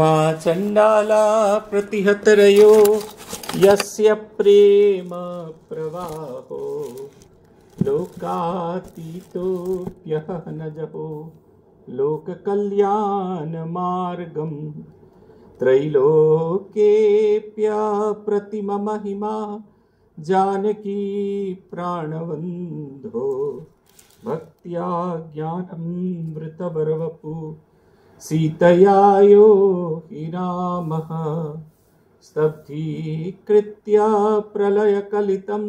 मा चंडाला प्रतिहतरयो यस्य प्रेम प्रवाहो लोकातीतो नजहो लोक लोकातीतोऽप्यः न जहो लोककल्याणमार्गं महिमा जानकी प्राणवन्धो भक्त्या ज्ञानं वपु सीतयायो हि रामः स्तब्धीकृत्या प्रलयकलितं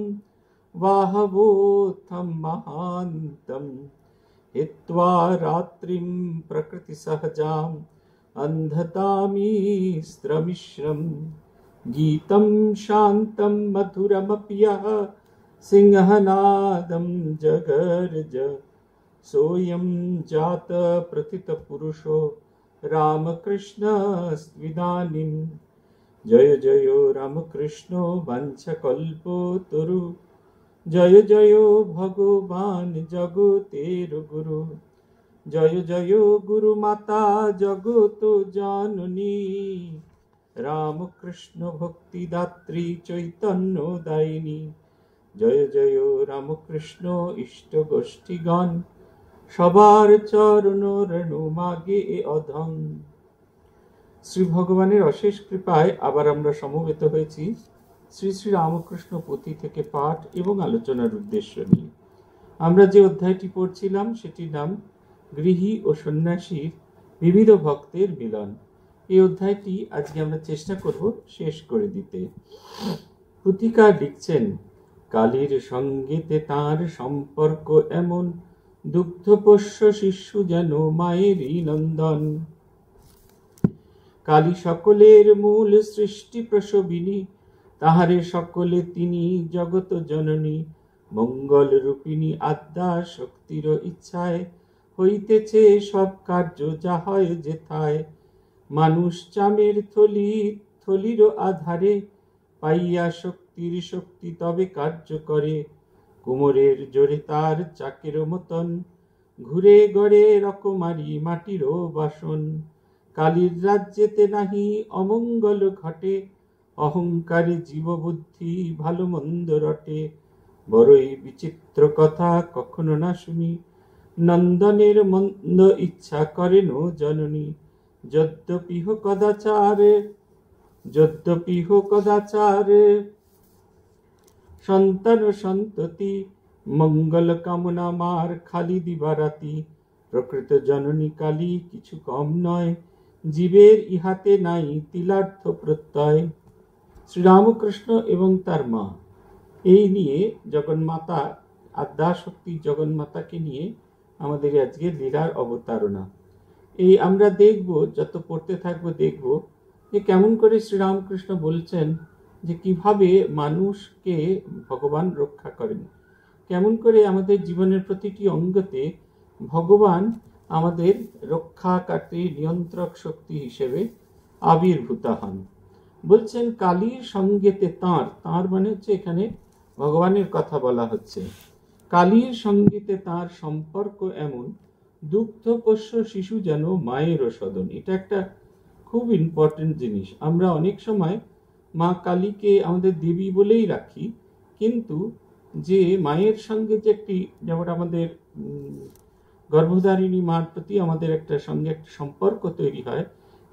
वाहवोत्थं महान्तं हित्वा रात्रिं प्रकृतिसहजाम् अन्धतामीस्त्रमिश्रं गीतं शान्तं मधुरमपि यः सिंहनादं जगर्ज सोऽयं जातप्रथितपुरुषो রামকৃষ্ণস্ত্বিদানিম জয় জয় রামকৃষ্ণ বাঞ্ছকল্পতরু জয় জয় ভগবান জগতের গুরু জয় জয় গুরুমাতা জগত জননী রামকৃষ্ণ ভক্তিদাত্রী চৈতন্য দায়িনী জয় জয় রামকৃষ্ণ ইষ্ট গোষ্ঠীগণ সবার চরণ মাগে এ অধম শ্রী ভগবানের অশেষ কৃপায় আবার আমরা সমবেত হয়েছি শ্রী শ্রী রামকৃষ্ণ পুঁথি থেকে পাঠ এবং আলোচনার উদ্দেশ্য নিয়ে আমরা যে অধ্যায়টি পড়ছিলাম সেটির নাম গৃহী ও সন্ন্যাসীর বিবিধ ভক্তের মিলন এই অধ্যায়টি আজকে আমরা চেষ্টা করব শেষ করে দিতে পুথিকার লিখছেন কালীর সঙ্গীতে তার সম্পর্ক এমন দুগ্ধপোষ্য শিশু যেন মায়েরই নন্দন কালী সকলের মূল সৃষ্টি প্রসবিনী তাহারে সকলে তিনি জগত জননী মঙ্গল রূপিণী আদ্যা শক্তির ইচ্ছায় হইতেছে সব কার্য যা হয় যেথায় মানুষ চামের থলি থলির আধারে পাইয়া শক্তির শক্তি তবে কার্য করে কোমরের জোরে তার চাকের মতন ঘুরে গড়ে রকমারি মাটিরও বাসন কালীর রাজ্যেতে নাহি অমঙ্গল ঘটে অহংকারে জীববুদ্ধি ভালো মন্দ রটে বড়ই বিচিত্র কথা কখনো না শুনি নন্দনের মন্দ ইচ্ছা করেন জননী যদ্যপিহ কদাচার যদ্যপিহ কদাচার সন্তান ও সন্ততি মঙ্গল কামনা মার খালি দিবারাতি প্রকৃত জননী কালী কিছু কম নয় জীবের ইহাতে নাই তিলার্থ প্রত্যয় শ্রীরামকৃষ্ণ এবং তার মা এই নিয়ে জগন্মাতা আদ্যাশক্তি জগন্মাতাকে নিয়ে আমাদের আজকে লীলার অবতারণা এই আমরা দেখব যত পড়তে থাকবো দেখব যে কেমন করে শ্রীরামকৃষ্ণ বলছেন যে কিভাবে মানুষকে ভগবান রক্ষা করেন কেমন করে আমাদের জীবনের প্রতিটি অঙ্গতে ভগবান আমাদের রক্ষাকারী নিয়ন্ত্রক শক্তি হিসেবে আবির্ভূতা হন বলছেন কালীর সঙ্গেতে তাঁর তাঁর মানে হচ্ছে এখানে ভগবানের কথা বলা হচ্ছে কালীর সঙ্গীতে তার সম্পর্ক এমন দুগ্ধপোষ্য শিশু যেন মায়েরও সদন এটা একটা খুব ইম্পর্টেন্ট জিনিস আমরা অনেক সময় মা কালীকে আমাদের দেবী বলেই রাখি কিন্তু যে মায়ের সঙ্গে যে একটি যেমন আমাদের গর্ভধারিণী মার প্রতি আমাদের একটা সঙ্গে একটা সম্পর্ক তৈরি হয়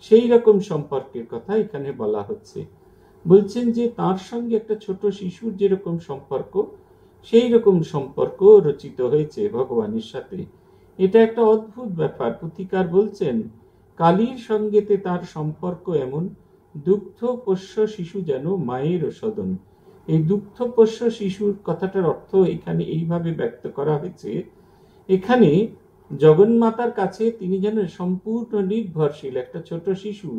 সেই রকম সম্পর্কের কথা এখানে বলা হচ্ছে বলছেন যে তার সঙ্গে একটা ছোট শিশুর যেরকম সম্পর্ক সেই রকম সম্পর্ক রচিত হয়েছে ভগবানের সাথে এটা একটা অদ্ভুত ব্যাপার পুথিকার বলছেন কালীর সঙ্গেতে তার সম্পর্ক এমন পোষ্য শিশু যেন মায়ের সদন এই পোষ্য শিশুর কথাটার অর্থ এখানে এইভাবে ব্যক্ত করা হয়েছে এখানে জগন্মাতার কাছে তিনি যেন সম্পূর্ণ নির্ভরশীল একটা ছোট শিশু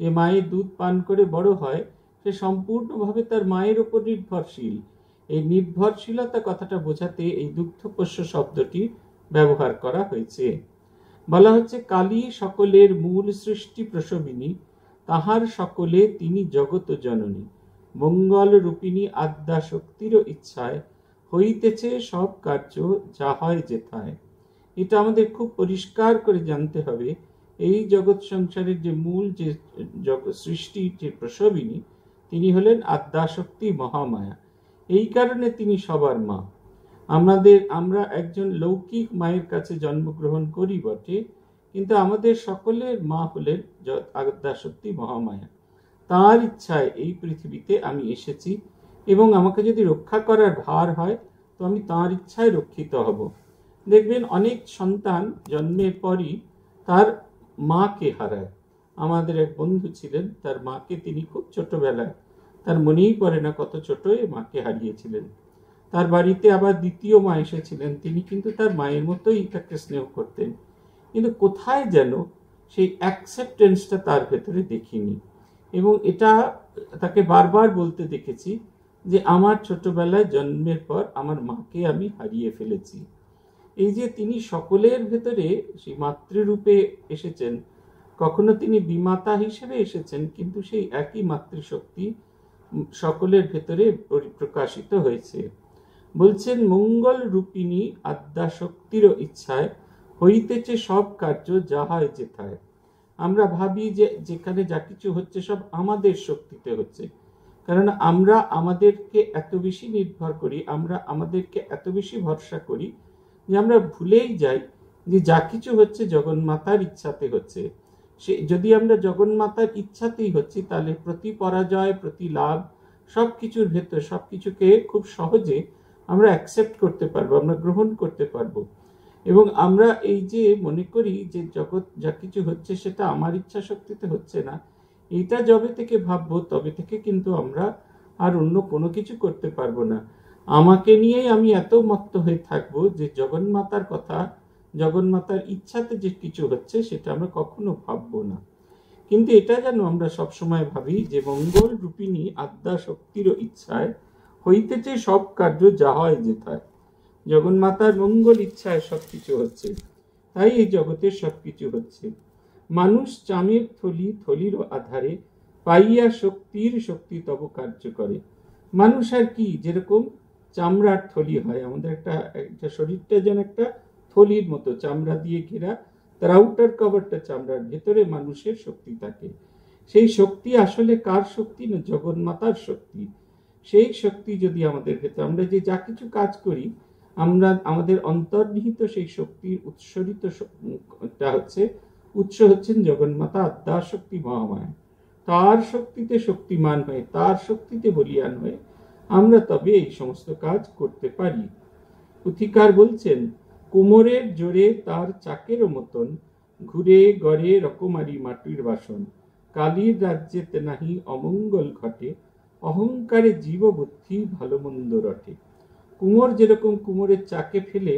যে মায়ের দুধ পান করে বড় হয় সে সম্পূর্ণভাবে তার মায়ের উপর নির্ভরশীল এই নির্ভরশীলতা কথাটা বোঝাতে এই দুগ্ধপোষ্য শব্দটি ব্যবহার করা হয়েছে বলা হচ্ছে কালী সকলের মূল সৃষ্টি প্রসবিনী তাহার সকলে তিনি জগত জননী মঙ্গল রূপিণী আদ্যা শক্তির ইচ্ছায় হইতেছে সব কার্য যা হয় যেথায় এটা আমাদের খুব পরিষ্কার করে জানতে হবে এই জগৎ সংসারের যে মূল যে জগৎ সৃষ্টির যে প্রসবিনী তিনি হলেন আদ্যাশক্তি মহামায়া এই কারণে তিনি সবার মা আমাদের আমরা একজন লৌকিক মায়ের কাছে জন্মগ্রহণ করি বটে কিন্তু আমাদের সকলের মা হলেন সত্যি মহামায়া তাঁর ইচ্ছায় এই পৃথিবীতে আমি এসেছি এবং আমাকে যদি রক্ষা করার ভার হয় তো আমি তাঁর ইচ্ছায় রক্ষিত হব দেখবেন অনেক সন্তান জন্মের পরই তার মাকে হারায় আমাদের এক বন্ধু ছিলেন তার মাকে তিনি খুব ছোটবেলায় তার মনেই পড়ে না কত এ মাকে হারিয়েছিলেন তার বাড়িতে আবার দ্বিতীয় মা এসেছিলেন তিনি কিন্তু তার মায়ের মতোই তাকে স্নেহ করতেন কিন্তু কোথায় যেন সেই অ্যাকসেপ্টেন্সটা তার ভেতরে দেখিনি এবং এটা তাকে বারবার বলতে দেখেছি যে আমার ছোটবেলায় জন্মের পর আমার মাকে আমি হারিয়ে ফেলেছি এই যে তিনি সকলের ভেতরে সেই মাতৃরূপে এসেছেন কখনো তিনি বিমাতা হিসেবে এসেছেন কিন্তু সেই একই মাতৃশক্তি সকলের ভেতরে প্রকাশিত হয়েছে বলছেন মঙ্গল রূপিণী আদ্যাশক্তিরও ইচ্ছায় হইতেছে সব কার্য যাহা যেথায় আমরা ভাবি যে যেখানে যা কিছু হচ্ছে সব আমাদের শক্তিতে হচ্ছে কারণ আমরা আমাদেরকে এত বেশি নির্ভর করি আমরা আমাদেরকে এত বেশি ভরসা করি যে আমরা ভুলেই যাই যে যা কিছু হচ্ছে জগন্মাতার ইচ্ছাতে হচ্ছে সে যদি আমরা জগন্মাতার ইচ্ছাতেই হচ্ছি তাহলে প্রতি পরাজয় প্রতি লাভ সব কিছুর ভেতর সব কিছুকে খুব সহজে আমরা অ্যাকসেপ্ট করতে পারবো আমরা গ্রহণ করতে পারবো এবং আমরা এই যে মনে করি যে জগৎ যা কিছু হচ্ছে সেটা আমার ইচ্ছা শক্তিতে হচ্ছে না এটা যবে থেকে ভাববো তবে থেকে কিন্তু আমরা আর অন্য কোনো কিছু করতে পারবো না আমাকে নিয়েই আমি এত মত্ত হয়ে থাকবো যে জগন্মাতার কথা জগন্মাতার ইচ্ছাতে যে কিছু হচ্ছে সেটা আমরা কখনো ভাববো না কিন্তু এটা যেন আমরা সবসময় ভাবি যে মঙ্গল রূপিণী আদ্যা শক্তির ইচ্ছায় হইতেছে সব কার্য যা হয় যেথায় জগন্মাতার মঙ্গল ইচ্ছায় সবকিছু হচ্ছে তাই এই জগতের সবকিছু হচ্ছে মানুষ চামের থলি থলির আধারে পাইয়া শক্তির শক্তি তব কার্য করে মানুষ আর কি যেরকম চামড়ার থলি হয় আমাদের একটা একটা শরীরটা যেন একটা থলির মতো চামড়া দিয়ে ঘেরা তার আউটার কভারটা চামড়ার ভেতরে মানুষের শক্তি থাকে সেই শক্তি আসলে কার শক্তি না জগন্মাতার শক্তি সেই শক্তি যদি আমাদের ভেতরে আমরা যে যা কিছু কাজ করি আমরা আমাদের অন্তর্নিহিত সেই শক্তির উৎসরিতটা হচ্ছে উৎস হচ্ছেন জগন্মাতা আদ্যা শক্তি মহামায়া তার শক্তিতে শক্তিমান হয়ে তার শক্তিতে বলিয়ান হয়ে আমরা তবে এই সমস্ত কাজ করতে পারি পুথিকার বলছেন কোমরের জোরে তার চাকের মতন ঘুরে গড়ে রকমারি মাটির বাসন কালীর রাজ্যেতে নাহি অমঙ্গল ঘটে অহংকারে জীববুদ্ধি ভালো মন্দ রটে কুমোর যেরকম কুমোরের চাকে ফেলে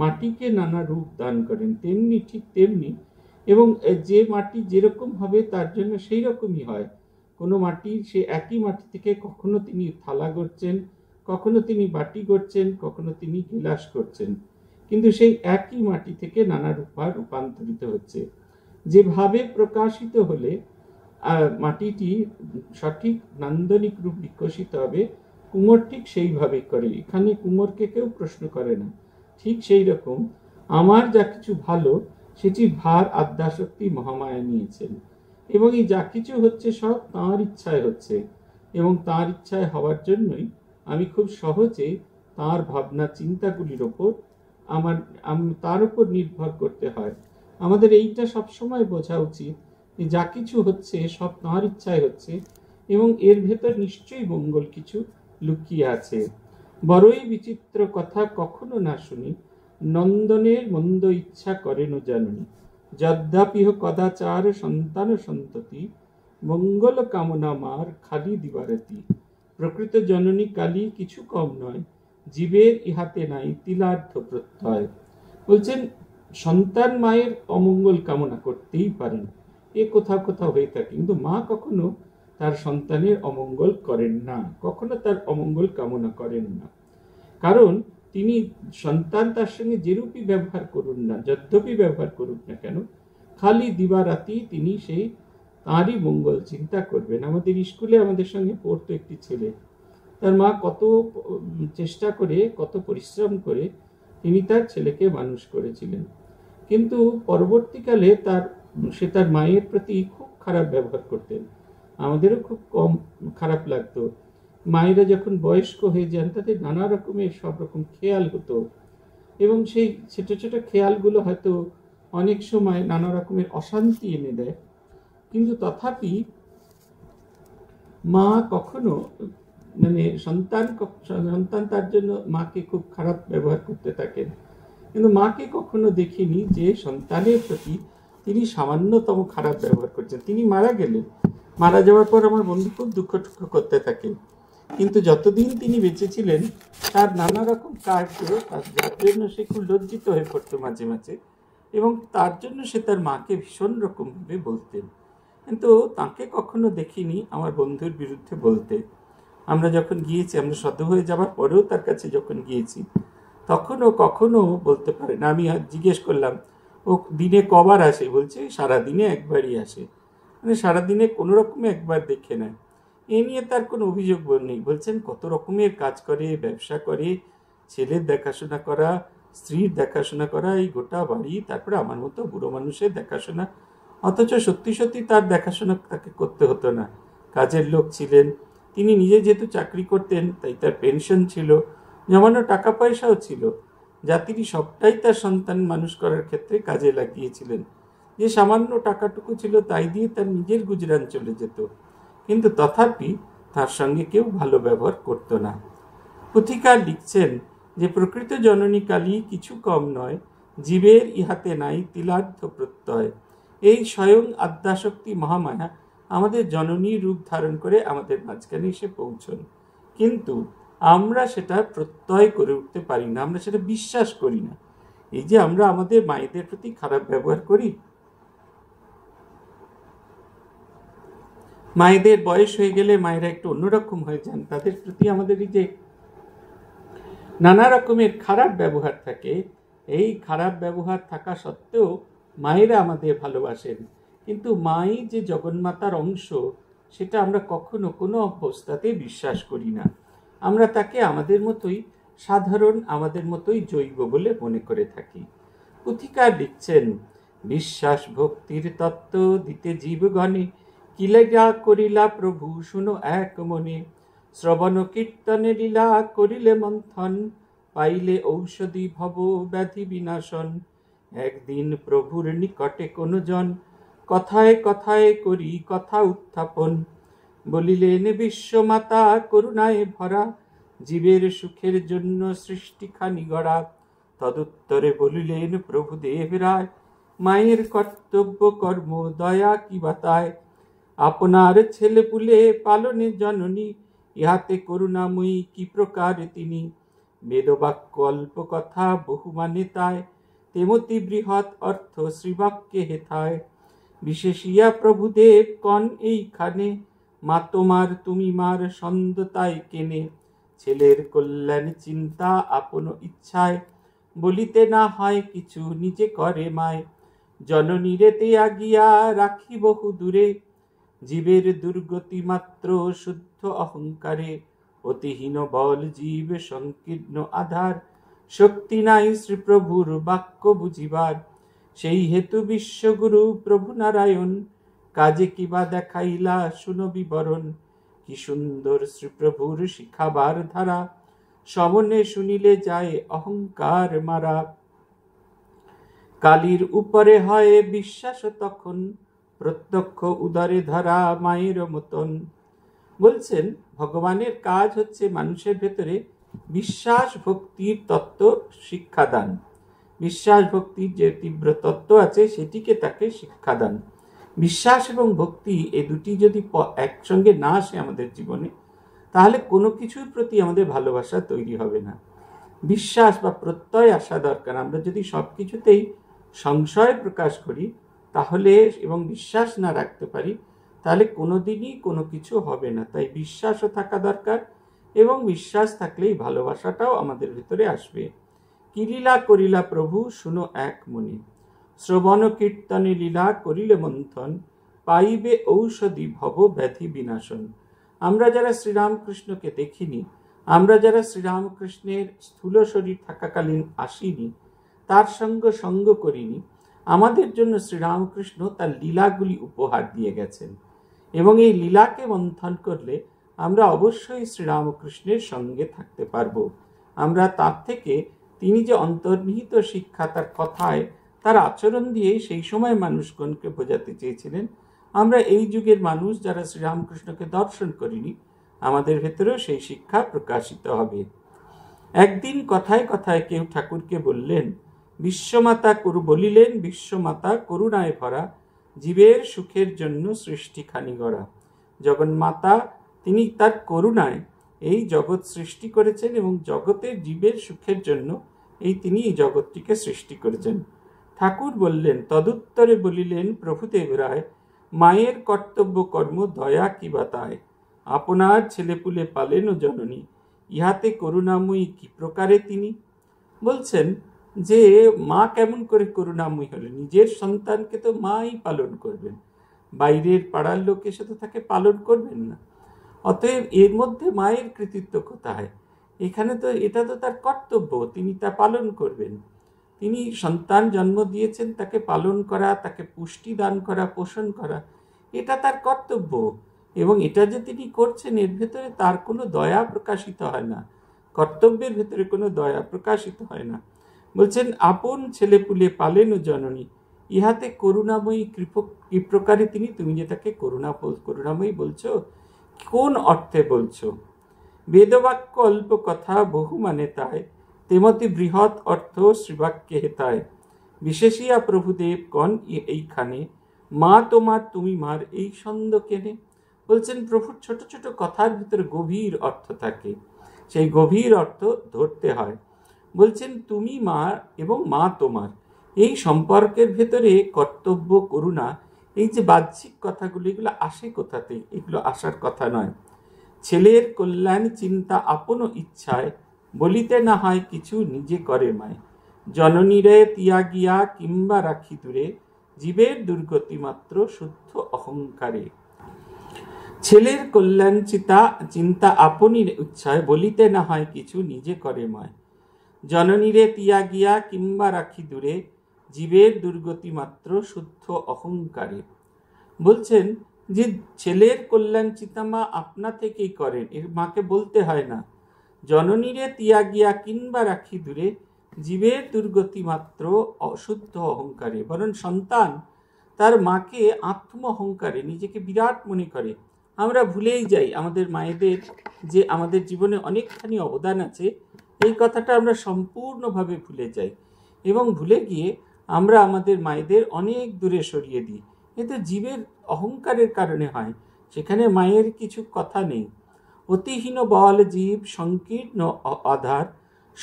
মাটিকে নানা রূপ দান করেন তেমনি ঠিক তেমনি এবং যে মাটি যেরকম হবে তার জন্য সেই রকমই হয় কোনো মাটির সে একই মাটি থেকে কখনো তিনি থালা করছেন কখনো তিনি বাটি করছেন কখনো তিনি গিলাস করছেন কিন্তু সেই একই মাটি থেকে নানা রূপা রূপান্তরিত হচ্ছে যেভাবে প্রকাশিত হলে মাটিটি সঠিক নান্দনিক রূপ বিকশিত হবে কুমোর ঠিক সেইভাবে করে এখানে কুমোরকে কেউ প্রশ্ন করে না ঠিক সেই রকম আমার যা কিছু ভালো সেটি ভার আদ্যাশক্তি মহামায়া নিয়েছেন এবং এই যা কিছু হচ্ছে সব তাঁর ইচ্ছায় হচ্ছে এবং তাঁর ইচ্ছায় হওয়ার জন্যই আমি খুব সহজে তাঁর ভাবনা চিন্তাগুলির ওপর আমার তার উপর নির্ভর করতে হয় আমাদের এইটা সবসময় বোঝা উচিত যে যা কিছু হচ্ছে সব তাঁর ইচ্ছায় হচ্ছে এবং এর ভেতর নিশ্চয়ই মঙ্গল কিছু লুকিয়ে আছে বড়ই বিচিত্র কথা কখনো না শুনি নন্দনের মন্দ ইচ্ছা করেন জানুনি যদ্যাপিহ কদাচার সন্তান সন্ততি মঙ্গল কামনা মার খালি দিবারতি প্রকৃত জননী কালী কিছু কম নয় জীবের ইহাতে নাই তিলার্থ প্রত্যয় বলছেন সন্তান মায়ের অমঙ্গল কামনা করতেই পারেন এ কোথাও কোথাও হয়ে থাকে কিন্তু মা কখনো তার সন্তানের অমঙ্গল করেন না কখনো তার অমঙ্গল কামনা করেন না কারণ তিনি সন্তান তার সঙ্গে যেরূপই ব্যবহার করুন না যদ্যপি ব্যবহার করুক না কেন খালি দিবারাতি তিনি সেই তাঁরই মঙ্গল চিন্তা করবেন আমাদের স্কুলে আমাদের সঙ্গে পড়তো একটি ছেলে তার মা কত চেষ্টা করে কত পরিশ্রম করে তিনি তার ছেলেকে মানুষ করেছিলেন কিন্তু পরবর্তীকালে তার সে তার মায়ের প্রতি খুব খারাপ ব্যবহার করতেন আমাদেরও খুব কম খারাপ লাগতো মায়েরা যখন বয়স্ক হয়ে যান তাদের নানা রকমের সব রকম খেয়াল হতো এবং সেই ছোট ছোট খেয়ালগুলো হয়তো অনেক সময় নানা রকমের অশান্তি এনে দেয় কিন্তু তথাপি মা কখনো মানে সন্তান সন্তান তার জন্য মাকে খুব খারাপ ব্যবহার করতে থাকেন কিন্তু মাকে কখনো দেখিনি যে সন্তানের প্রতি তিনি সামান্যতম খারাপ ব্যবহার করছেন তিনি মারা গেলেন মারা যাওয়ার পর আমার বন্ধু খুব দুঃখ টুঃখ করতে থাকে কিন্তু যতদিন তিনি বেঁচে ছিলেন তার নানা রকম তার যার জন্য সে খুব লজ্জিত হয়ে পড়ত মাঝে মাঝে এবং তার জন্য সে তার মাকে ভীষণ রকমভাবে বলতেন কিন্তু তাকে কখনো দেখিনি আমার বন্ধুর বিরুদ্ধে বলতে আমরা যখন গিয়েছি আমরা সদ্য হয়ে যাবার পরেও তার কাছে যখন গিয়েছি তখনও কখনো বলতে পারে না আমি জিজ্ঞেস করলাম ও দিনে কবার আসে বলছে সারাদিনে একবারই আসে মানে সারাদিনে কোনো রকমে একবার দেখে নেয় এ নিয়ে তার কোনো অভিযোগ নেই বলছেন কত রকমের কাজ করে ব্যবসা করে ছেলের দেখাশোনা করা স্ত্রীর দেখাশোনা করা এই গোটা বাড়ি তারপরে আমার মতো বুড়ো মানুষের দেখাশোনা অথচ সত্যি সত্যি তার দেখাশোনা তাকে করতে হতো না কাজের লোক ছিলেন তিনি নিজে যেহেতু চাকরি করতেন তাই তার পেনশন ছিল জমানো টাকা পয়সাও ছিল যা তিনি সবটাই তার সন্তান মানুষ করার ক্ষেত্রে কাজে লাগিয়েছিলেন যে সামান্য টাকাটুকু ছিল তাই দিয়ে তার নিজের গুজরান চলে যেত কিন্তু তথাপি তার সঙ্গে কেউ ভালো ব্যবহার করত না পুথিকার লিখছেন যে প্রকৃত জননী কালী কিছু কম নয় জীবের ইহাতে নাই তিলার্ধ প্রত্যয় এই স্বয়ং আদ্যাশক্তি মহামায়া আমাদের জননী রূপ ধারণ করে আমাদের মাঝখানে এসে পৌঁছন কিন্তু আমরা সেটা প্রত্যয় করে উঠতে পারি না আমরা সেটা বিশ্বাস করি না এই যে আমরা আমাদের মায়েদের প্রতি খারাপ ব্যবহার করি মায়েদের বয়স হয়ে গেলে মায়েরা একটু অন্যরকম হয়ে যান তাদের প্রতি আমাদের এই যে নানা রকমের খারাপ ব্যবহার থাকে এই খারাপ ব্যবহার থাকা সত্ত্বেও মায়েরা আমাদের ভালোবাসেন কিন্তু মাই যে জগন্মাতার অংশ সেটা আমরা কখনো কোনো অবস্থাতে বিশ্বাস করি না আমরা তাকে আমাদের মতোই সাধারণ আমাদের মতোই জৈব বলে মনে করে থাকি পুথিকার লিখছেন বিশ্বাস ভক্তির তত্ত্ব দিতে জীবগণে কিলেগা করিলা প্রভু শুনো এক মনে শ্রবণ কীর্তনে লীলা করিলে মন্থন পাইলে ঔষধি ভব ব্যাধি বিনাশন একদিন প্রভুর নিকটে কোনজন কথায় কথায় করি কথা উত্থাপন বলিলেন বিশ্বমাতা করুণায় ভরা জীবের সুখের জন্য সৃষ্টিখানি গড়া তদুত্তরে বলিলেন প্রভুদেব রায় মায়ের কর্তব্য কর্ম দয়া কি বাতায় আপনার ছেলেপুলে পালনে জননী ইহাতে করুণাময়ী কি প্রকার তিনি বেদবাক্য অল্প কথা বহুমানে তায় তেমতি বৃহৎ অর্থ শ্রীবাক্যে হেথায় বিশেষ ইয়া প্রভুদেব কন এইখানে মা তোমার তুমি মার সন্দতায় কেনে ছেলের কল্যাণ চিন্তা আপন ইচ্ছায় বলিতে না হয় কিছু নিজে করে মায় জননীরেতে আগিয়া রাখি বহু দূরে জীবের দুর্গতিমাত্র শুদ্ধ অহংকারে অতিহীন বল জীব সংকীর্ণ আধার শক্তি নাই শ্রীপ্রভুর বাক্য বুঝিবার সেই হেতু বিশ্বগুরু প্রভু নারায়ণ কাজে কিবা দেখাইলা শুন বিবরণ কি সুন্দর শ্রীপ্রভুর শিখাবার ধারা সমনে শুনিলে যায় অহংকার মারা কালীর উপরে হয় বিশ্বাস তখন প্রত্যক্ষ উদারে ধরা মায়ের মতন বলছেন ভগবানের কাজ হচ্ছে মানুষের ভেতরে বিশ্বাস ভক্তির তত্ত্ব শিক্ষাদান বিশ্বাস ভক্তির যে তীব্র তত্ত্ব আছে সেটিকে তাকে শিক্ষাদান বিশ্বাস এবং ভক্তি এ দুটি যদি একসঙ্গে না আসে আমাদের জীবনে তাহলে কোনো কিছুর প্রতি আমাদের ভালোবাসা তৈরি হবে না বিশ্বাস বা প্রত্যয় আসা দরকার আমরা যদি সব কিছুতেই সংশয় প্রকাশ করি তাহলে এবং বিশ্বাস না রাখতে পারি তাহলে কোনো দিনই কোনো কিছু হবে না তাই বিশ্বাসও থাকা দরকার এবং বিশ্বাস থাকলেই ভালোবাসাটাও আমাদের ভিতরে আসবে কিলীলা করিলা প্রভু শুনো এক মনে শ্রবণ কীর্তনে লীলা করিলে মন্থন পাইবে ঔষধি ভব ব্যাধি বিনাশন আমরা যারা শ্রীরামকৃষ্ণকে দেখিনি আমরা যারা শ্রীরামকৃষ্ণের স্থূল শরীর থাকাকালীন আসিনি তার সঙ্গ সঙ্গ করিনি আমাদের জন্য শ্রীরামকৃষ্ণ তার লীলাগুলি উপহার দিয়ে গেছেন এবং এই লীলাকে মন্থন করলে আমরা অবশ্যই শ্রীরামকৃষ্ণের সঙ্গে থাকতে পারব আমরা তার থেকে তিনি যে অন্তর্নিহিত শিক্ষা তার কথায় তার আচরণ দিয়ে সেই সময় মানুষগণকে বোঝাতে চেয়েছিলেন আমরা এই যুগের মানুষ যারা শ্রীরামকৃষ্ণকে দর্শন করিনি আমাদের ভেতরেও সেই শিক্ষা প্রকাশিত হবে একদিন কথায় কথায় কেউ ঠাকুরকে বললেন বিশ্বমাতা করু বলিলেন বিশ্বমাতা করুণায় ভরা জীবের সুখের জন্য সৃষ্টিখানি গড়া জগন্মাতা তিনি তার করুণায় এই জগৎ সৃষ্টি করেছেন এবং জগতের জীবের সুখের জন্য এই তিনি এই জগৎটিকে সৃষ্টি করেছেন ঠাকুর বললেন তদুত্তরে বলিলেন প্রভুদেব রায় মায়ের কর্তব্য কর্ম দয়া কি তায় আপনার ছেলেপুলে পালেন ও জননী ইহাতে করুণাময়ী কি প্রকারে তিনি বলছেন যে মা কেমন করে করুণাময়ী হলেন নিজের সন্তানকে তো মাই পালন করবেন বাইরের পাড়ার লোক এসে তো তাকে পালন করবেন না অতএব এর মধ্যে মায়ের কৃতিত্ব কোথায় এখানে তো এটা তো তার কর্তব্য তিনি তা পালন করবেন তিনি সন্তান জন্ম দিয়েছেন তাকে পালন করা তাকে পুষ্টি দান করা পোষণ করা এটা তার কর্তব্য এবং এটা যে তিনি করছেন এর ভেতরে তার কোনো দয়া প্রকাশিত হয় না কর্তব্যের ভেতরে কোনো দয়া প্রকাশিত হয় না বলছেন আপন ছেলে পুলে পালেন ও জননী ইহাতে করুণাময়ী কৃপ কি প্রকারে তিনি তুমি যেটাকে করুণা করুণাময়ী বলছো কোন অর্থে বলছো বেদবাক্য অল্প কথা বহু মানে তাই তেমতি বৃহৎ অর্থ শ্রীবাক্যে হেতায় বিশেষিয়া প্রভুদেব কন এইখানে মা তোমার তুমি মার এই ছন্দ কেনে বলছেন প্রভুর ছোট ছোট কথার ভিতরে গভীর অর্থ থাকে সেই গভীর অর্থ ধরতে হয় বলছেন তুমি মা এবং মা তোমার এই সম্পর্কের ভেতরে কর্তব্য করুণা এই যে বাহ্যিক কথাগুলো এগুলো আসে কোথাতে এগুলো আসার কথা নয় ছেলের কল্যাণ চিন্তা আপন ইচ্ছায় বলিতে না হয় কিছু নিজে করে মায় জননীরে তিয়া গিয়া কিংবা রাখি দূরে জীবের দুর্গতি মাত্র শুদ্ধ অহংকারে ছেলের কল্যাণ চিতা চিন্তা আপনির ইচ্ছায় বলিতে না হয় কিছু নিজে করে মায় জননীরে তিয়া গিয়া কিংবা রাখি দূরে জীবের দুর্গতি মাত্র শুদ্ধ অহংকারে বলছেন যে ছেলের কল্যাণ চিতামা আপনা থেকেই করেন এর মাকে বলতে হয় না জননীরে তিয়া গিয়া কিংবা রাখি দূরে জীবের দুর্গতি মাত্র অশুদ্ধ অহংকারে বরং সন্তান তার মাকে আত্ম অহংকারে নিজেকে বিরাট মনে করে আমরা ভুলেই যাই আমাদের মায়েদের যে আমাদের জীবনে অনেকখানি অবদান আছে এই কথাটা আমরা সম্পূর্ণভাবে ভুলে যাই এবং ভুলে গিয়ে আমরা আমাদের মায়েদের অনেক দূরে সরিয়ে দিই এতে জীবের অহংকারের কারণে হয় সেখানে মায়ের কিছু কথা নেই অতিহীন বল জীব সংকীর্ণ আধার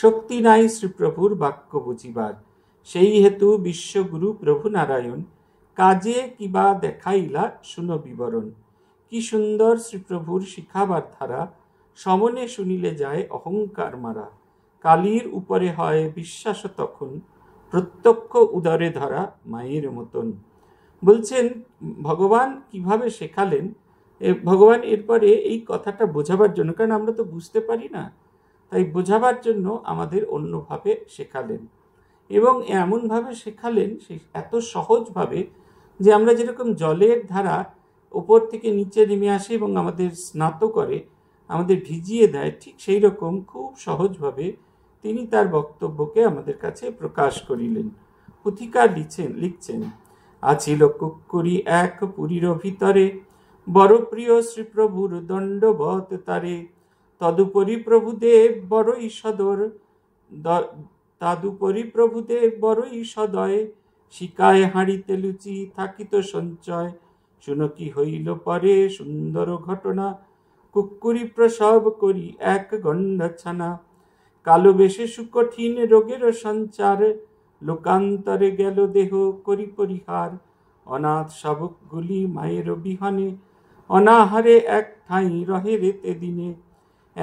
শক্তি নাই শ্রীপ্রভুর বাক্য বুঝিবার সেই হেতু বিশ্বগুরু প্রভু নারায়ণ কাজে কিবা দেখাইলা শুনো বিবরণ কি সুন্দর শ্রীপ্রভুর শিখাবার ধারা সমনে শুনিলে যায় অহংকার মারা কালীর উপরে হয় বিশ্বাস তখন প্রত্যক্ষ উদারে ধরা মায়ের মতন বলছেন ভগবান কিভাবে শেখালেন ভগবান এরপরে এই কথাটা বোঝাবার জন্য কারণ আমরা তো বুঝতে পারি না তাই বোঝাবার জন্য আমাদের অন্যভাবে শেখালেন এবং এমনভাবে শেখালেন সে এত সহজভাবে যে আমরা যেরকম জলের ধারা ওপর থেকে নিচে নেমে আসে এবং আমাদের স্নাত করে আমাদের ভিজিয়ে দেয় ঠিক সেই রকম খুব সহজভাবে তিনি তার বক্তব্যকে আমাদের কাছে প্রকাশ করিলেন পুথিকার লিখছেন লিখছেন আছিল কুকুরি এক পুরীর ভিতরে বড় প্রিয় শ্রীপ্রভুর দণ্ডবত তারে তদুপরি প্রভুদেব বড়ই সদর তাদুপরি প্রভুদেব বড়ই সদয় শিকায় হাঁড়িতে লুচি থাকিত সঞ্চয় চুনকি হইল পরে সুন্দর ঘটনা কুকুরি প্রসব করি এক গণ্ডাছানা কালো বেশে সুকঠিন রোগের সঞ্চার লোকান্তরে গেল দেহ করি পরিহার অনাথ শাবকগুলি মায়ের বিহনে অনাহারে এক ঠাঁই রহে রেতে দিনে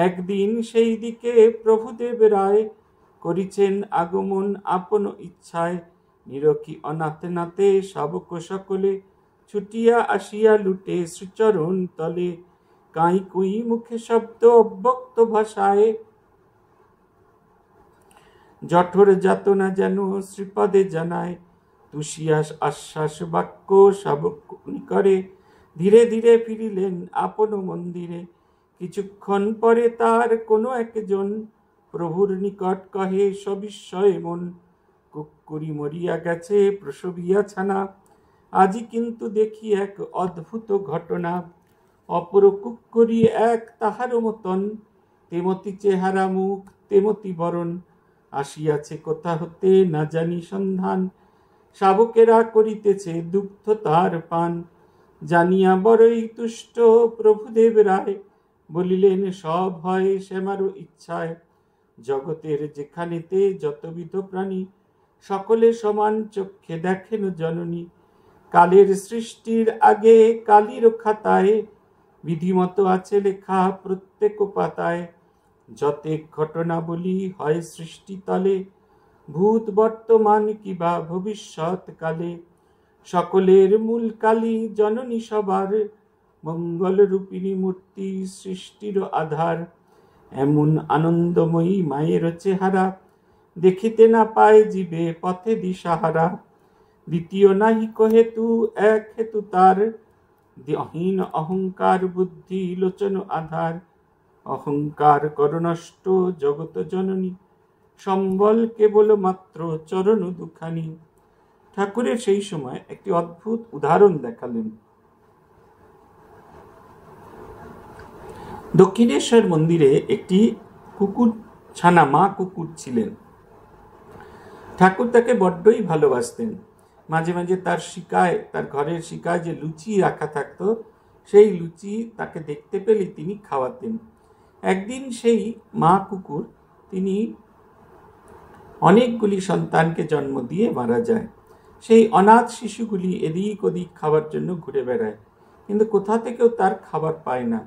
একদিন সেই দিকে প্রভুদেব রায় করিছেন আগমন আপন ইচ্ছায় নিরকি অনাথ নাতে শাবক সকলে ছুটিয়া আসিয়া লুটে সুচরণ তলে কাঁই কুই মুখে শব্দ অব্যক্ত ভাষায় জঠর যাতনা যেন শ্রীপদে জানায় তুষিয়াস আশ্বাস বাক্য শাবক করে ধীরে ধীরে ফিরিলেন আপন মন্দিরে কিছুক্ষণ পরে তার কোনো একজন প্রভুর নিকট কহে সবিস্ময়ে মন কুকুরি মরিয়া গেছে প্রসবিয়া ছানা আজি কিন্তু দেখি এক অদ্ভুত ঘটনা অপর কুকুরি এক তাহার মতন তেমতি চেহারা মুখ তেমতি বরণ আসিয়াছে কোথা হতে না জানি সন্ধান শাবকেরা করিতেছে দুগ্ধ তার পান জানিয়া বড়ই তুষ্ট প্রভুদেব রায় বলিলেন সব হয় শ্যামার ইচ্ছায় জগতের যেখানেতে যতবিধ প্রাণী সকলে সমান চক্ষে দেখেন জননী কালের সৃষ্টির আগে কালির খাতায় বিধিমতো আছে লেখা প্রত্যেক পাতায় যতে ঘটনাবলী হয় সৃষ্টিতলে ভূত বর্তমান কিবা ভবিষ্যৎকালে সকলের মূল কালী জননী সবার মঙ্গলরূপিণী মূর্তি সৃষ্টির আধার এমন আনন্দময়ী মায়ের চেহারা দেখিতে না পায় জীবে পথে দিশাহারা দ্বিতীয় নাহিক হেতু এক হেতু তার অহীন অহংকার বুদ্ধি লোচন আধার অহংকার করণষ্ট জগত জননী সম্বল কেবল মাত্র চরণ দুখানি ঠাকুরের সেই সময় একটি অদ্ভুত উদাহরণ দেখালেন দক্ষিণেশ্বর মন্দিরে একটি কুকুর ছানা মা কুকুর ছিলেন ঠাকুর তাকে বড্ডই ভালোবাসতেন মাঝে মাঝে তার শিকায় তার ঘরের শিকায় যে লুচি রাখা থাকতো সেই লুচি তাকে দেখতে পেলে তিনি খাওয়াতেন একদিন সেই মা কুকুর তিনি অনেকগুলি সন্তানকে জন্ম দিয়ে মারা যায় সেই অনাথ শিশুগুলি এদিক ওদিক খাবার জন্য ঘুরে বেড়ায় কিন্তু কোথা থেকেও তার খাবার পায় না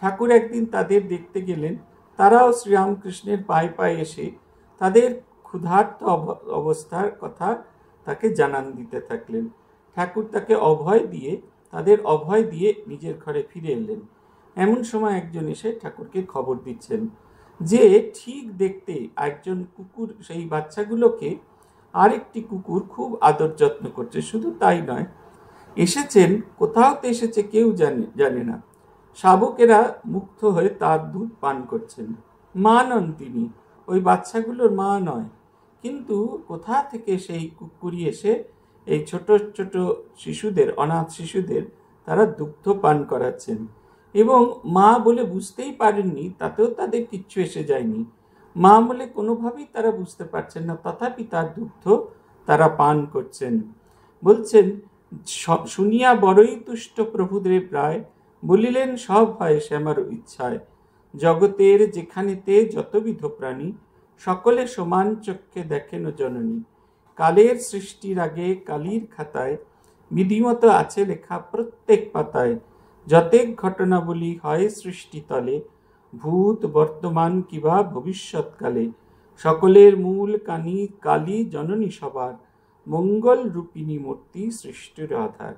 ঠাকুর একদিন তাদের দেখতে গেলেন তারাও শ্রীরামকৃষ্ণের পায়ে পায়ে এসে তাদের ক্ষুধার্ত অবস্থার কথা তাকে জানান দিতে থাকলেন ঠাকুর তাকে অভয় দিয়ে তাদের অভয় দিয়ে নিজের ঘরে ফিরে এলেন এমন সময় একজন এসে ঠাকুরকে খবর দিচ্ছেন যে ঠিক দেখতে একজন কুকুর সেই বাচ্চাগুলোকে আরেকটি কুকুর খুব আদর যত্ন করছে শুধু তাই নয় এসেছেন কোথাও তো এসেছে কেউ জানে জানে না শাবকেরা মুক্ত হয়ে তার দুধ পান করছেন মা নন তিনি ওই বাচ্চাগুলোর মা নয় কিন্তু কোথা থেকে সেই কুকুরি এসে এই ছোট ছোট শিশুদের অনাথ শিশুদের তারা দুগ্ধ পান করাচ্ছেন এবং মা বলে বুঝতেই পারেননি তাতেও তাদের কিচ্ছু এসে যায়নি মা বলে কোনোভাবেই তারা বুঝতে পারছেন না তথাপি তার দুগ্ধ তারা পান করছেন বলছেন শুনিয়া বড়ই তুষ্ট প্রভুদের প্রায় বলিলেন সব হয় আমার ইচ্ছায় জগতের যেখানেতে যতবিধ প্রাণী সকলে সমান চক্ষে দেখেন জননী কালের সৃষ্টির আগে কালির খাতায় বিধিমতো আছে লেখা প্রত্যেক পাতায় যতেক ঘটনাবলী হয় সৃষ্টিতলে ভূত বর্তমান কিবা ভবিষ্যৎকালে সকলের মূল কানি কালী জননী সবার মঙ্গল রূপিণী মূর্তি সৃষ্টির আধার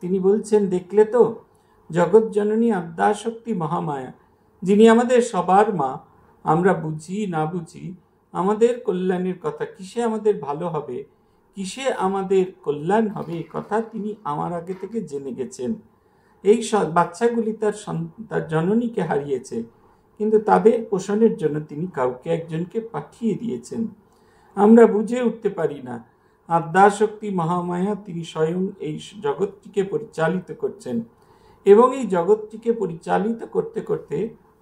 তিনি বলছেন দেখলে তো জগৎ জননী আদ্যাশক্তি মহামায়া যিনি আমাদের সবার মা আমরা বুঝি না বুঝি আমাদের কল্যাণের কথা কিসে আমাদের ভালো হবে কিসে আমাদের কল্যাণ হবে কথা তিনি আমার আগে থেকে জেনে গেছেন এই বাচ্চাগুলি তার তার জননীকে হারিয়েছে কিন্তু তাদের পোষণের জন্য তিনি কাউকে একজনকে পাঠিয়ে দিয়েছেন আমরা বুঝে উঠতে পারি না আদ্যাশক্তি মহামায়া তিনি স্বয়ং এই জগৎটিকে পরিচালিত করছেন এবং এই জগৎটিকে পরিচালিত করতে করতে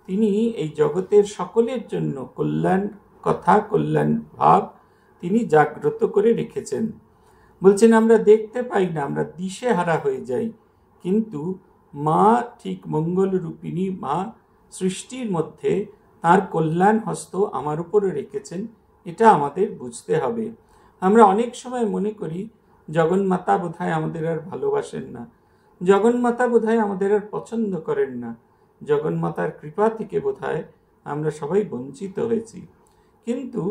তিনি এই জগতের সকলের জন্য কল্যাণ কথা কল্যাণ ভাব তিনি জাগ্রত করে রেখেছেন বলছেন আমরা দেখতে পাই না আমরা দিশে হারা হয়ে যাই কিন্তু মা ঠিক মঙ্গল রূপিণী মা সৃষ্টির মধ্যে তার কল্যাণ হস্ত আমার উপরে রেখেছেন এটা আমাদের বুঝতে হবে আমরা অনেক সময় মনে করি জগন্মাতা হয় আমাদের আর ভালোবাসেন না জগন্মাতা হয় আমাদের আর পছন্দ করেন না জগন্মাতার কৃপা থেকে হয় আমরা সবাই বঞ্চিত হয়েছি কিন্তু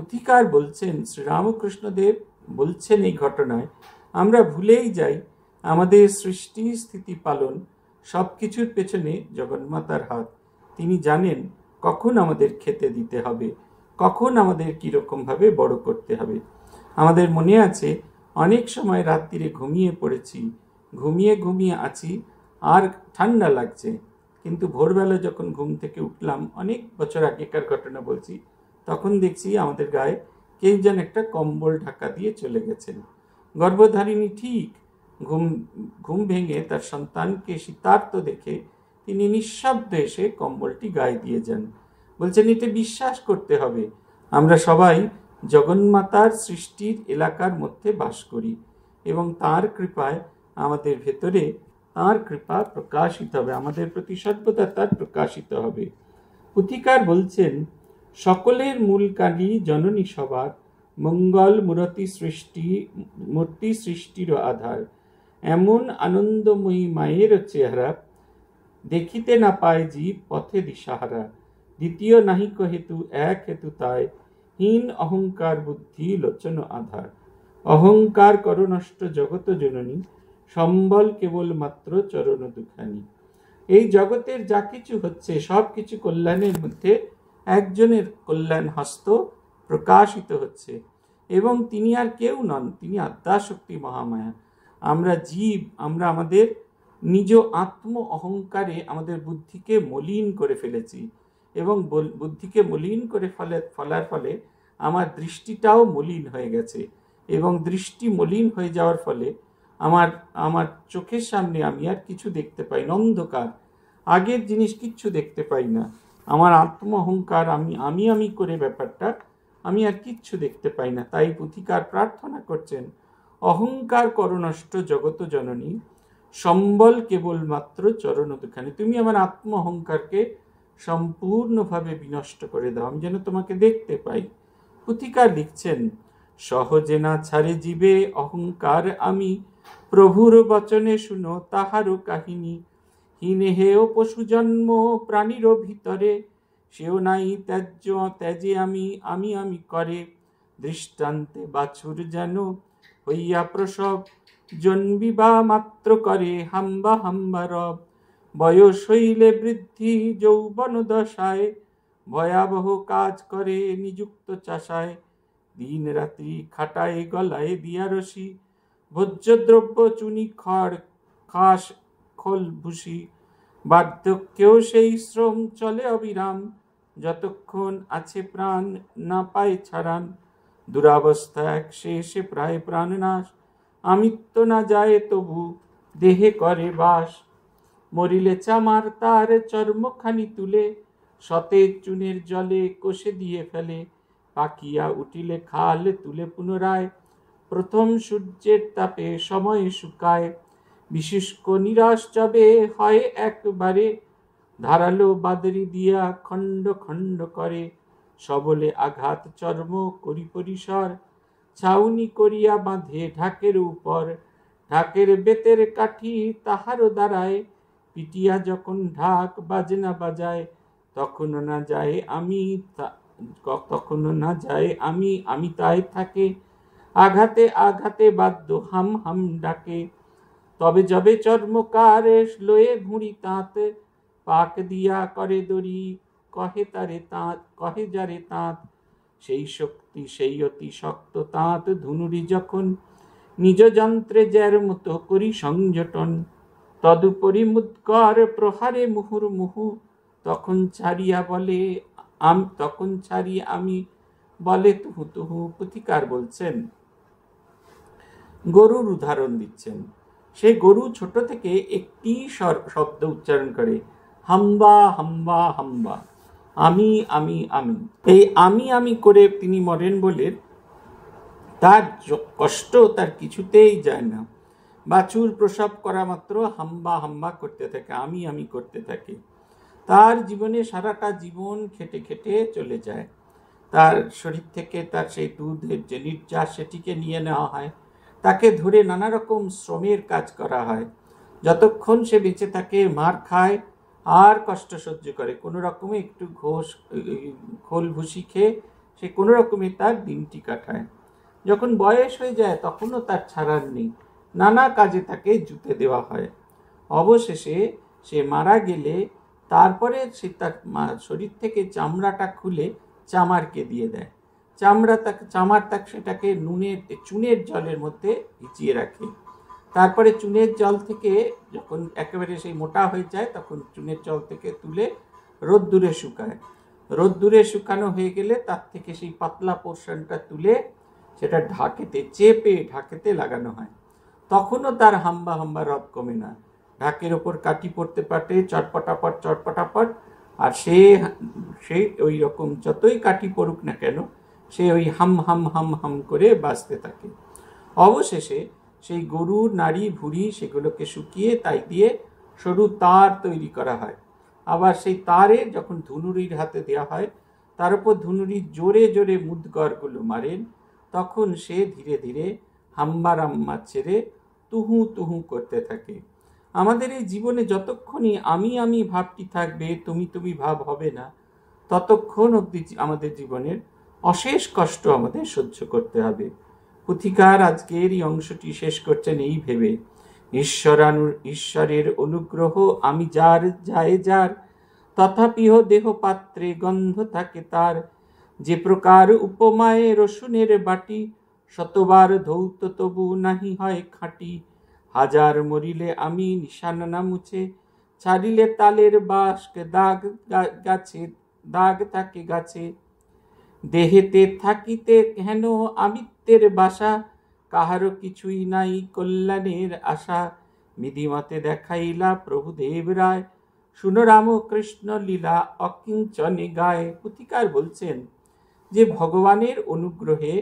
অধিকার বলছেন শ্রীরামকৃষ্ণদেব বলছেন এই ঘটনায় আমরা ভুলেই যাই আমাদের সৃষ্টি স্থিতি পালন সব কিছুর পেছনে জগন্মাতার হাত তিনি জানেন কখন আমাদের খেতে দিতে হবে কখন আমাদের কীরকমভাবে বড় করতে হবে আমাদের মনে আছে অনেক সময় রাত্রিরে ঘুমিয়ে পড়েছি ঘুমিয়ে ঘুমিয়ে আছি আর ঠান্ডা লাগছে কিন্তু ভোরবেলা যখন ঘুম থেকে উঠলাম অনেক বছর আগেকার ঘটনা বলছি তখন দেখছি আমাদের গায়ে কেউ যেন একটা কম্বল ঢাকা দিয়ে চলে গেছেন গর্ভধারিণী ঠিক ঘুম ঘুম ভেঙে তার সন্তানকে শীতার্থ দেখে তিনি নিঃশব্দে এসে কম্বলটি গায়ে দিয়ে যান বলছেন এতে বিশ্বাস করতে হবে আমরা সবাই জগন্মাতার সৃষ্টির এলাকার মধ্যে বাস করি এবং তার কৃপায় আমাদের ভেতরে তার কৃপা প্রকাশিত হবে আমাদের প্রতি সর্বদা তার প্রকাশিত হবে পুথিকার বলছেন সকলের মূল কালী জননী সবার মঙ্গল মূরতি সৃষ্টি মূর্তি সৃষ্টিরও আধার এমন আনন্দময়ী মায়ের চেহারা দেখিতে না পায় জীব পথে দিশাহারা দ্বিতীয় নাহিক হেতু এক হেতু তাই হীন অহংকার বুদ্ধি লোচন আধার অহংকার কর নষ্ট জগত জননী সম্বল কেবল মাত্র চরণ দুখানি এই জগতের যা কিছু হচ্ছে সব কিছু কল্যাণের মধ্যে একজনের কল্যাণ হস্ত প্রকাশিত হচ্ছে এবং তিনি আর কেউ নন তিনি আদ্যাশক্তি মহামায়া আমরা জীব আমরা আমাদের নিজ আত্ম অহংকারে আমাদের বুদ্ধিকে মলিন করে ফেলেছি এবং বুদ্ধিকে মলিন করে ফলে ফলার ফলে আমার দৃষ্টিটাও মলিন হয়ে গেছে এবং দৃষ্টি মলিন হয়ে যাওয়ার ফলে আমার আমার চোখের সামনে আমি আর কিছু দেখতে পাই না অন্ধকার আগের জিনিস কিচ্ছু দেখতে পাই না আমার আত্ম অহংকার আমি আমি আমি করে ব্যাপারটা আমি আর কিচ্ছু দেখতে পাই না তাই পুথিকার প্রার্থনা করছেন অহংকার করণষ্ট জগত জননী সম্বল কেবলমাত্র চরণ দুখানে তুমি আমার আত্ম অহংকারকে সম্পূর্ণভাবে বিনষ্ট করে দাও আমি যেন তোমাকে দেখতে পাই পুথিকার লিখছেন সহজে না ছাড়ে জীবে অহংকার আমি প্রভুর বচনে শুনো তাহারও কাহিনী হীনে হেও পশু জন্ম প্রাণীরও ভিতরে সেও নাই ত্যাজ্য ত্যাজে আমি আমি আমি করে দৃষ্টান্তে বাছুর যেন হইয়া প্রসব জন্মিবা মাত্র করে হাম্বা হাম্বা রব বয়স হইলে বৃদ্ধি যৌবন দশায় ভয়াবহ কাজ করে নিযুক্ত চাষায় দিন রাত্রি খাটায় গলায় দিয়া রসি ভোজ্যদ্রব্য চুনি খড় খাস খোল ভুষি বার্ধক্যেও সেই শ্রম চলে অবিরাম যতক্ষণ আছে প্রাণ না পায় ছাড়ান দুরাবস্থা এক শেষে প্রায় প্রাণনাশ আমিত্ব না যায় তবু দেহে করে বাস মরিলে চামার তার চর্মখানি তুলে সতেজ চুনের জলে কষে দিয়ে ফেলে পাকিয়া উঠিলে খাল তুলে পুনরায় প্রথম সূর্যের তাপে সময় শুকায় বিশুষ্ক নিরাশ চবে হয় একবারে ধারালো বাদরি দিয়া খণ্ড খণ্ড করে সবলে আঘাত চর্ম করি পরিসর ছাউনি করিয়া বাঁধে ঢাকের উপর ঢাকের বেতের কাঠি তাহারও দাঁড়ায় পিটিয়া যখন ঢাক বাজনা বাজায় তখন না যায় আমি তখন না যায় আমি আমি তাই থাকে আঘাতে আঘাতে বাদ্য হাম হাম ডাকে তবে যবে চর্মকার লয়ে ঘুড়ি তাঁত পাক দিয়া করে দড়ি কহে তারে তাঁত কহে যারে তাঁত সেই শক্তি সেই অতি শক্ত তাঁত ধুনুরি যখন নিজ যন্ত্রে যার মতো করি সংযটন তদুপরি মুৎকর প্রহারে মুহুর মুহু তখন ছাড়িয়া বলে আম তখন ছাড়ি আমি বলে তুহু তুহু প্রতিকার বলছেন গরুর উদাহরণ দিচ্ছেন সেই গরু ছোট থেকে একটি শব্দ উচ্চারণ করে হাম্বা হাম্বা হাম্বা আমি আমি আমি এই আমি আমি করে তিনি মরেন বলে তার কষ্ট তার কিছুতেই যায় না বাছুর প্রসাব করা মাত্র হাম্বা হাম্বা করতে থাকে আমি আমি করতে থাকে তার জীবনে সারাটা জীবন খেটে খেটে চলে যায় তার শরীর থেকে তার সেই দুধের যে নির্যা সেটিকে নিয়ে নেওয়া হয় তাকে ধরে নানা রকম শ্রমের কাজ করা হয় যতক্ষণ সে বেঁচে থাকে মার খায় আর কষ্ট সহ্য করে কোনো রকমে একটু ঘোষ খোল ভুষি খেয়ে সে কোনো রকমে তার দিনটি কাটায় যখন বয়স হয়ে যায় তখনও তার ছাড়ার নেই নানা কাজে তাকে জুতে দেওয়া হয় অবশেষে সে মারা গেলে তারপরে সে তার শরীর থেকে চামড়াটা খুলে চামারকে দিয়ে দেয় চামড়া তাকে চামার তাক সেটাকে নুনের চুনের জলের মধ্যে ভিজিয়ে রাখে তারপরে চুনের জল থেকে যখন একেবারে সেই মোটা হয়ে যায় তখন চুনের জল থেকে তুলে রোদ্দুরে শুকায় রোদ্দুরে শুকানো হয়ে গেলে তার থেকে সেই পাতলা পোর্শনটা তুলে সেটা ঢাকেতে চেপে ঢাকেতে লাগানো হয় তখনও তার হাম্বা হাম্বা রব কমে না ঢাকের ওপর কাটি পড়তে পারে চটপটাপট চটপটাপট আর সে সে ওই রকম যতই কাটি পড়ুক না কেন সে ওই হাম হাম হাম হাম করে বাঁচতে থাকে অবশেষে সেই গরু নারী ভুড়ি সেগুলোকে শুকিয়ে তাই দিয়ে সরু তার তৈরি করা হয় আবার সেই তারে যখন ধুনুরির হাতে দেওয়া হয় তার উপর ধুনুরি জোরে জোরে মুদগরগুলো মারেন তখন সে ধীরে ধীরে হাম্মারাম্মা ছেড়ে তুহু তুহু করতে থাকে আমাদের এই জীবনে যতক্ষণই আমি আমি ভাবটি থাকবে তুমি তুমি ভাব হবে না ততক্ষণ অবধি আমাদের জীবনের অশেষ কষ্ট আমাদের সহ্য করতে হবে পুথিকার আজকের এই অংশটি শেষ করছেন এই ভেবে ঈশ্বরানু ঈশ্বরের অনুগ্রহ আমি যার যায় যার তথাপিহ দেহ পাত্রে গন্ধ থাকে তার যে প্রকার উপমায় রসুনের বাটি শতবার ধৌত তবু নাহি হয় খাঁটি হাজার মরিলে আমি নিশানা না মুছে ছাড়িলে তালের বাস দাগ গাছে দাগ থাকে গাছে দেহেতে থাকিতে কেন আমিত্বের বাসা কাহারও কিছুই নাই কল্যাণের আশা মিদিমতে দেখাইলা প্রভুদেব রায় শুনো কৃষ্ণ লীলা অকিঞ্চনে গায়ে পুথিকার বলছেন যে ভগবানের অনুগ্রহে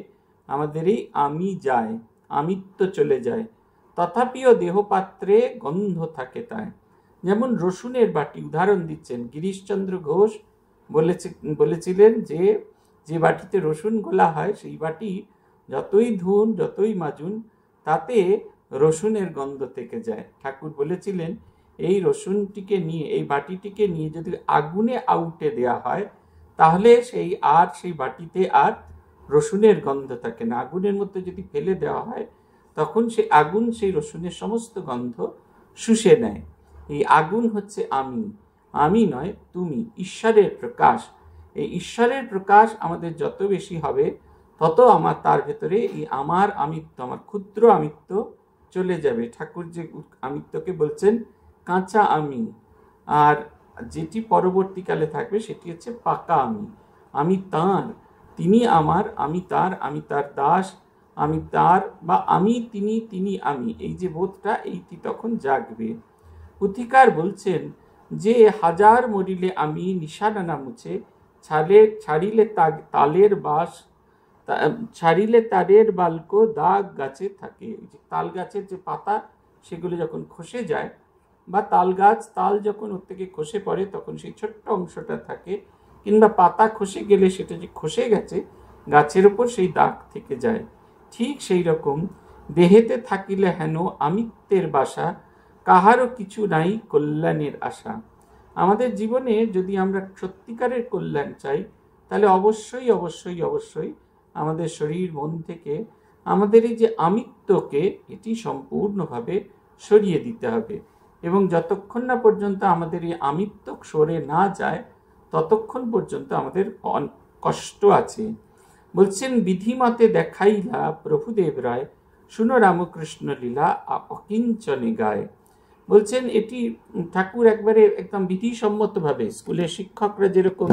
আমাদের এই আমি যায় আমিত্ব চলে যায় তথাপিও দেহপাত্রে গন্ধ থাকে তাই যেমন রসুনের বাটি উদাহরণ দিচ্ছেন গিরিশচন্দ্র ঘোষ বলেছিলেন যে যে বাটিতে রসুন গোলা হয় সেই বাটি যতই ধুন যতই মাজুন তাতে রসুনের গন্ধ থেকে যায় ঠাকুর বলেছিলেন এই রসুনটিকে নিয়ে এই বাটিটিকে নিয়ে যদি আগুনে আউটে দেয়া হয় তাহলে সেই আর সেই বাটিতে আর রসুনের গন্ধ থাকে না আগুনের মধ্যে যদি ফেলে দেওয়া হয় তখন সে আগুন সেই রসুনের সমস্ত গন্ধ শুষে নেয় এই আগুন হচ্ছে আমি আমি নয় তুমি ঈশ্বরের প্রকাশ এই ঈশ্বরের প্রকাশ আমাদের যত বেশি হবে তত আমার তার ভেতরে এই আমার আমিত্ব আমার ক্ষুদ্র আমিত্ব চলে যাবে ঠাকুর যে আমিত্বকে বলছেন কাঁচা আমি আর যেটি পরবর্তীকালে থাকবে সেটি হচ্ছে পাকা আমি আমি তার তিনি আমার আমি তার আমি তার দাস আমি তার বা আমি তিনি তিনি আমি এই যে বোধটা এইটি তখন জাগবে পুথিকার বলছেন যে হাজার মরিলে আমি নিশানা মুছে ছাড়ে ছাড়িলে তালের বাস ছাড়িলে তারের বালক দাগ গাছে থাকে যে তাল গাছের যে পাতা সেগুলো যখন খসে যায় বা তাল গাছ তাল যখন ওর থেকে খসে পড়ে তখন সেই ছোট্ট অংশটা থাকে কিংবা পাতা খসে গেলে সেটা যে খসে গেছে গাছের ওপর সেই দাগ থেকে যায় ঠিক সেই রকম দেহেতে থাকিলে হেন আমিত্বের বাসা কাহারও কিছু নাই কল্যাণের আশা আমাদের জীবনে যদি আমরা সত্যিকারের কল্যাণ চাই তাহলে অবশ্যই অবশ্যই অবশ্যই আমাদের শরীর মন থেকে আমাদের এই যে আমিত্বকে এটি সম্পূর্ণভাবে সরিয়ে দিতে হবে এবং যতক্ষণ না পর্যন্ত আমাদের এই আমিত্ব সরে না যায় ততক্ষণ পর্যন্ত আমাদের কষ্ট আছে বলছেন বিধিমতে দেখাইলা প্রভুদেব রায় শুনো রামকৃষ্ণ লীলা অকিঞ্চনে গায় বলছেন এটি ঠাকুর একবারে একদম বিধিসম্মতভাবে স্কুলের শিক্ষকরা যেরকম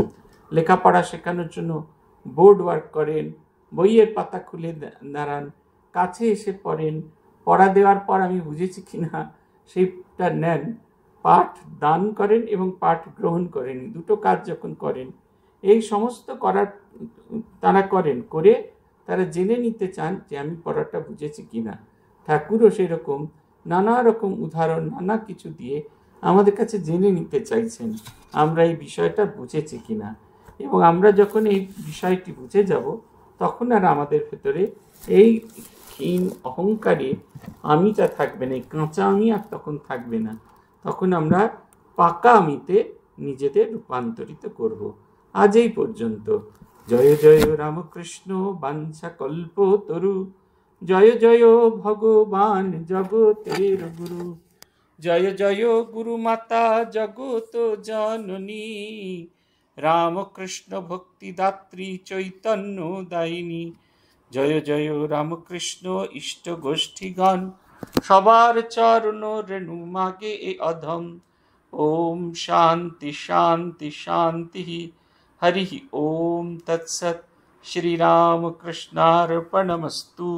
লেখাপড়া শেখানোর জন্য বোর্ড ওয়ার্ক করেন বইয়ের পাতা খুলে দাঁড়ান কাছে এসে পড়েন পড়া দেওয়ার পর আমি বুঝেছি কি না সেইটা নেন পাঠ দান করেন এবং পাঠ গ্রহণ করেন দুটো কাজ যখন করেন এই সমস্ত করার তারা করেন করে তারা জেনে নিতে চান যে আমি পড়াটা বুঝেছি কি না ঠাকুরও সেরকম নানা রকম উদাহরণ নানা কিছু দিয়ে আমাদের কাছে জেনে নিতে চাইছেন আমরা এই বিষয়টা বুঝেছি কিনা এবং আমরা যখন এই বিষয়টি বুঝে যাব তখন আর আমাদের ভেতরে এই ক্ষীণ অহংকারে আমিটা থাকবে না এই কাঁচা আমি আর তখন থাকবে না তখন আমরা পাকা আমিতে নিজেদের রূপান্তরিত করব আজ এই পর্যন্ত জয় জয় রামকৃষ্ণ বাঞ্ছা কল্প তরু জয় জয় ভগবান জগতের গুরু জয় জয় গুরু মাতা জগত জননী রামকৃষ্ণ ভক্তিদাত্রী চৈতন্য দায়িনী জয় জয় রামকৃষ্ণ ইষ্ট গোষ্ঠীগণ সবার চরণ রেণু মাগে অধম ওম শান্তি শান্তি শান্তি হরি ওম তৎসৎ শ্রীরামকৃষ্ণার্পণমস্তু